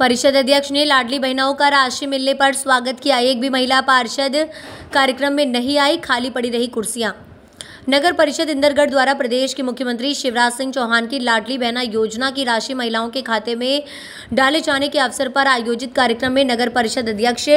परिषद अध्यक्ष ने लाडली बहनाओं का राशि मिलने पर स्वागत किया एक भी महिला पार्षद कार्यक्रम में नहीं आई खाली पड़ी रही कुर्सियां नगर परिषद इंदरगढ़ द्वारा प्रदेश के मुख्यमंत्री शिवराज सिंह चौहान की लाडली बहना योजना की राशि महिलाओं के खाते में डाले जाने के अवसर पर आयोजित कार्यक्रम में नगर परिषद अध्यक्ष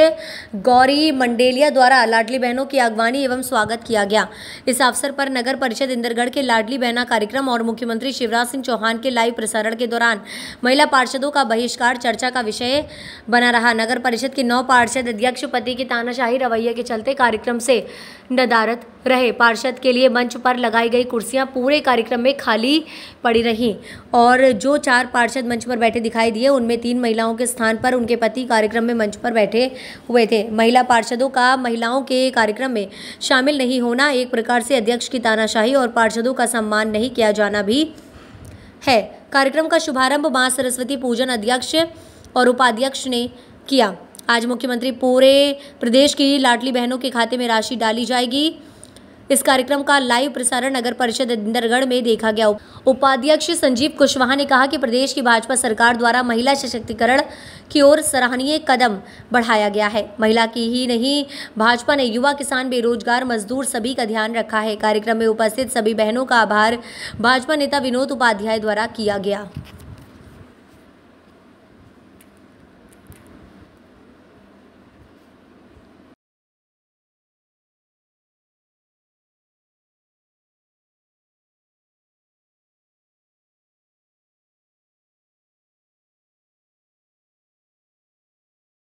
गौरी मंडेलिया द्वारा लाडली बहनों की अगवानी एवं स्वागत किया गया इस अवसर पर नगर परिषद इंदरगढ़ के लाडली बहना कार्यक्रम और मुख्यमंत्री शिवराज सिंह चौहान के लाइव प्रसारण के दौरान महिला पार्षदों का बहिष्कार चर्चा का विषय बना रहा नगर परिषद के नौ पार्षद अध्यक्ष पति की तानाशाही रवैये के चलते कार्यक्रम से नदारत रहे पार्षद के लिए मंच पर लगाई गई कुर्सियां पूरे कार्यक्रम में खाली पड़ी रहीं और जो चार पार्षद मंच पर बैठे दिखाई दिए उनमें तीन महिलाओं के स्थान पर उनके पति कार्यक्रम में मंच पर बैठे हुए थे महिला पार्षदों का महिलाओं के कार्यक्रम में शामिल नहीं होना एक प्रकार से अध्यक्ष की तानाशाही और पार्षदों का सम्मान नहीं किया जाना भी है कार्यक्रम का शुभारंभ माँ सरस्वती पूजन अध्यक्ष और उपाध्यक्ष ने किया आज मुख्यमंत्री पूरे प्रदेश की लाडली बहनों के खाते में राशि डाली जाएगी इस कार्यक्रम का लाइव प्रसारण नगर परिषद इंदरगढ़ में देखा गया उपाध्यक्ष संजीव कुशवाहा ने कहा कि प्रदेश की भाजपा सरकार द्वारा महिला सशक्तिकरण की ओर सराहनीय कदम बढ़ाया गया है महिला की ही नहीं भाजपा ने युवा किसान बेरोजगार मजदूर सभी का ध्यान रखा है कार्यक्रम में उपस्थित सभी बहनों का आभार भाजपा नेता विनोद उपाध्याय द्वारा किया गया